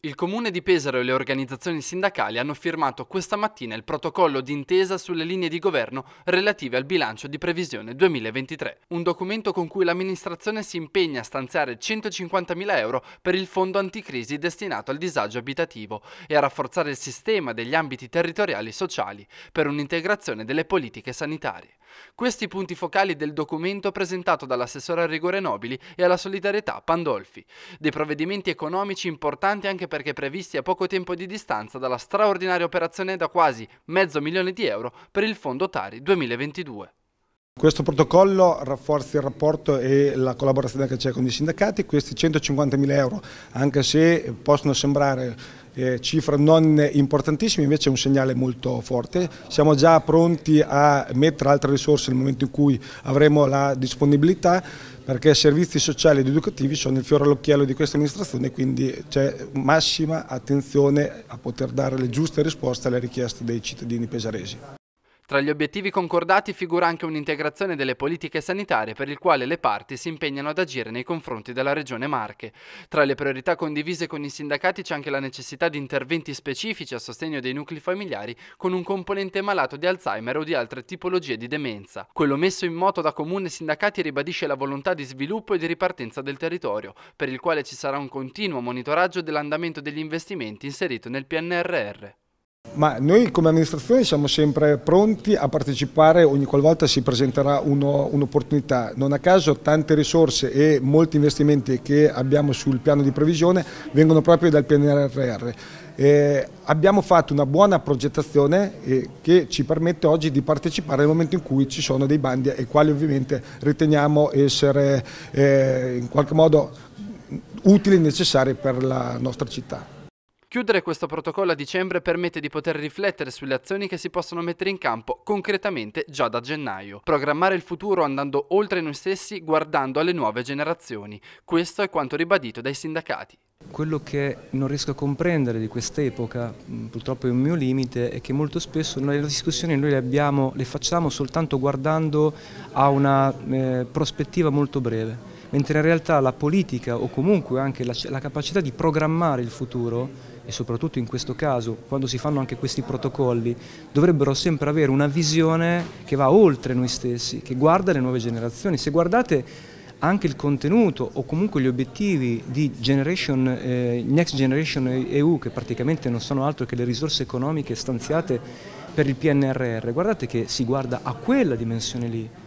Il Comune di Pesaro e le organizzazioni sindacali hanno firmato questa mattina il protocollo d'intesa sulle linee di governo relative al bilancio di previsione 2023, un documento con cui l'amministrazione si impegna a stanziare 150.000 euro per il fondo anticrisi destinato al disagio abitativo e a rafforzare il sistema degli ambiti territoriali sociali per un'integrazione delle politiche sanitarie. Questi punti focali del documento presentato dall'assessore Rigore Nobili e alla solidarietà Pandolfi, dei provvedimenti economici importanti anche perché previsti a poco tempo di distanza dalla straordinaria operazione da quasi mezzo milione di euro per il fondo Tari 2022. Questo protocollo rafforza il rapporto e la collaborazione che c'è con i sindacati, questi 150.000 euro, anche se possono sembrare eh, cifra non importantissima, invece è un segnale molto forte. Siamo già pronti a mettere altre risorse nel momento in cui avremo la disponibilità perché servizi sociali ed educativi sono il fiore all'occhiello di questa amministrazione, quindi c'è massima attenzione a poter dare le giuste risposte alle richieste dei cittadini pesaresi. Tra gli obiettivi concordati figura anche un'integrazione delle politiche sanitarie per il quale le parti si impegnano ad agire nei confronti della Regione Marche. Tra le priorità condivise con i sindacati c'è anche la necessità di interventi specifici a sostegno dei nuclei familiari con un componente malato di Alzheimer o di altre tipologie di demenza. Quello messo in moto da comune sindacati ribadisce la volontà di sviluppo e di ripartenza del territorio, per il quale ci sarà un continuo monitoraggio dell'andamento degli investimenti inserito nel PNRR. Ma noi come amministrazione siamo sempre pronti a partecipare ogni qualvolta si presenterà un'opportunità. Non a caso tante risorse e molti investimenti che abbiamo sul piano di previsione vengono proprio dal PNRR. Eh, abbiamo fatto una buona progettazione eh, che ci permette oggi di partecipare nel momento in cui ci sono dei bandi e quali ovviamente riteniamo essere eh, in qualche modo utili e necessari per la nostra città. Chiudere questo protocollo a dicembre permette di poter riflettere sulle azioni che si possono mettere in campo concretamente già da gennaio. Programmare il futuro andando oltre noi stessi guardando alle nuove generazioni. Questo è quanto ribadito dai sindacati. Quello che non riesco a comprendere di quest'epoca, purtroppo è un mio limite, è che molto spesso noi le discussioni noi le, abbiamo, le facciamo soltanto guardando a una eh, prospettiva molto breve, mentre in realtà la politica o comunque anche la, la capacità di programmare il futuro e soprattutto in questo caso quando si fanno anche questi protocolli dovrebbero sempre avere una visione che va oltre noi stessi, che guarda le nuove generazioni. Se guardate anche il contenuto o comunque gli obiettivi di generation, eh, Next Generation EU che praticamente non sono altro che le risorse economiche stanziate per il PNRR, guardate che si guarda a quella dimensione lì,